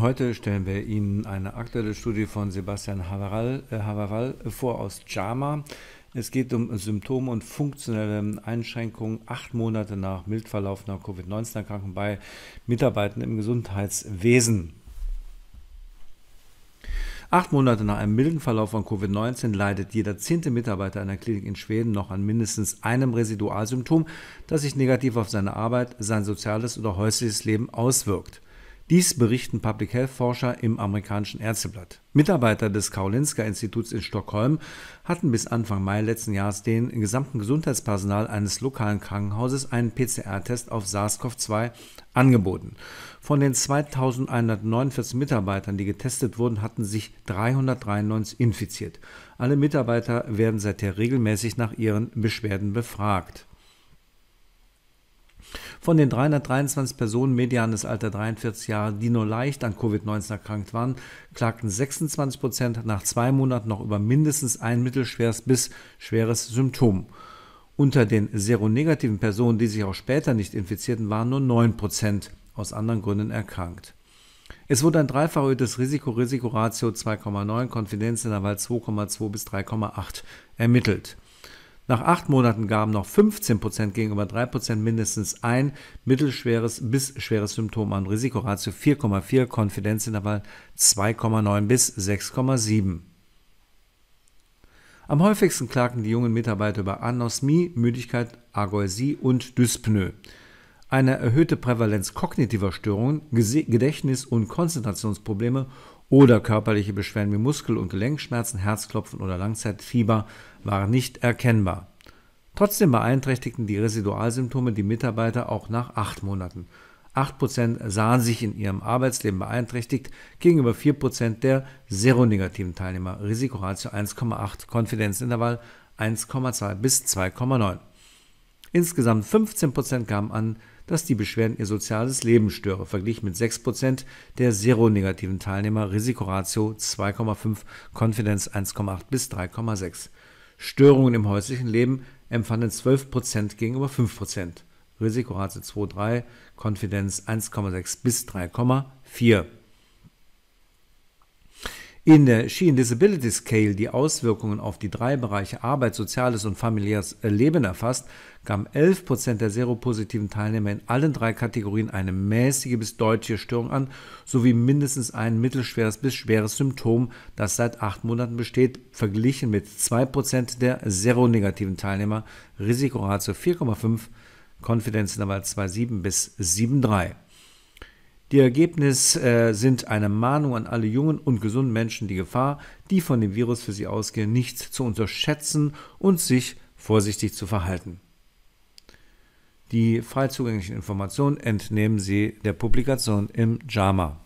Heute stellen wir Ihnen eine aktuelle Studie von Sebastian Havaral, äh, Havaral vor aus JAMA. Es geht um Symptome und funktionelle Einschränkungen acht Monate nach mild verlaufener Covid-19-Erkrankung bei Mitarbeitern im Gesundheitswesen. Acht Monate nach einem milden Verlauf von Covid-19 leidet jeder zehnte Mitarbeiter einer Klinik in Schweden noch an mindestens einem Residualsymptom, das sich negativ auf seine Arbeit, sein soziales oder häusliches Leben auswirkt. Dies berichten Public Health Forscher im amerikanischen Ärzteblatt. Mitarbeiter des Karolinska Instituts in Stockholm hatten bis Anfang Mai letzten Jahres den gesamten Gesundheitspersonal eines lokalen Krankenhauses einen PCR-Test auf SARS-CoV-2 angeboten. Von den 2149 Mitarbeitern, die getestet wurden, hatten sich 393 infiziert. Alle Mitarbeiter werden seither regelmäßig nach ihren Beschwerden befragt. Von den 323 Personen, medianes Alter 43 Jahre, die nur leicht an Covid-19 erkrankt waren, klagten 26 Prozent nach zwei Monaten noch über mindestens ein mittelschweres bis schweres Symptom. Unter den seronegativen Personen, die sich auch später nicht infizierten, waren nur 9 Prozent aus anderen Gründen erkrankt. Es wurde ein dreifach erhöhtes Risiko-Risikoratio 2,9, Konfidenz in der Wahl 2,2 bis 3,8 ermittelt. Nach acht Monaten gaben noch 15 gegenüber 3 mindestens ein mittelschweres bis schweres Symptom an. Risikoratio 4,4, Konfidenzintervall 2,9 bis 6,7. Am häufigsten klagten die jungen Mitarbeiter über Anosmie, Müdigkeit, Agorasie und Dyspnoe. Eine erhöhte Prävalenz kognitiver Störungen, Gedächtnis- und Konzentrationsprobleme oder körperliche Beschwerden wie Muskel- und Gelenkschmerzen, Herzklopfen oder Langzeitfieber waren nicht erkennbar. Trotzdem beeinträchtigten die Residualsymptome die Mitarbeiter auch nach acht Monaten. 8% sahen sich in ihrem Arbeitsleben beeinträchtigt gegenüber 4% der seronegativen Teilnehmer. Risikoratio 1,8, Konfidenzintervall 1,2 bis 2,9. Insgesamt 15 gaben an, dass die Beschwerden ihr soziales Leben störe, verglichen mit 6 Prozent der seronegativen Teilnehmer, Risikoratio 2,5, Konfidenz 1,8 bis 3,6. Störungen im häuslichen Leben empfanden 12 gegenüber 5 Risikoratio 2,3, Konfidenz 1,6 bis 3,4. In der and Disability Scale, die Auswirkungen auf die drei Bereiche Arbeit, Soziales und familiäres Leben erfasst, gaben 11 der seropositiven Teilnehmer in allen drei Kategorien eine mäßige bis deutliche Störung an, sowie mindestens ein mittelschweres bis schweres Symptom, das seit acht Monaten besteht, verglichen mit 2 der seronegativen Teilnehmer, Risikoratio 4,5, Konfidenz 2,7 bis 7,3. Die Ergebnisse äh, sind eine Mahnung an alle jungen und gesunden Menschen, die Gefahr, die von dem Virus für sie ausgehen, nicht zu unterschätzen und sich vorsichtig zu verhalten. Die frei zugänglichen Informationen entnehmen Sie der Publikation im JAMA.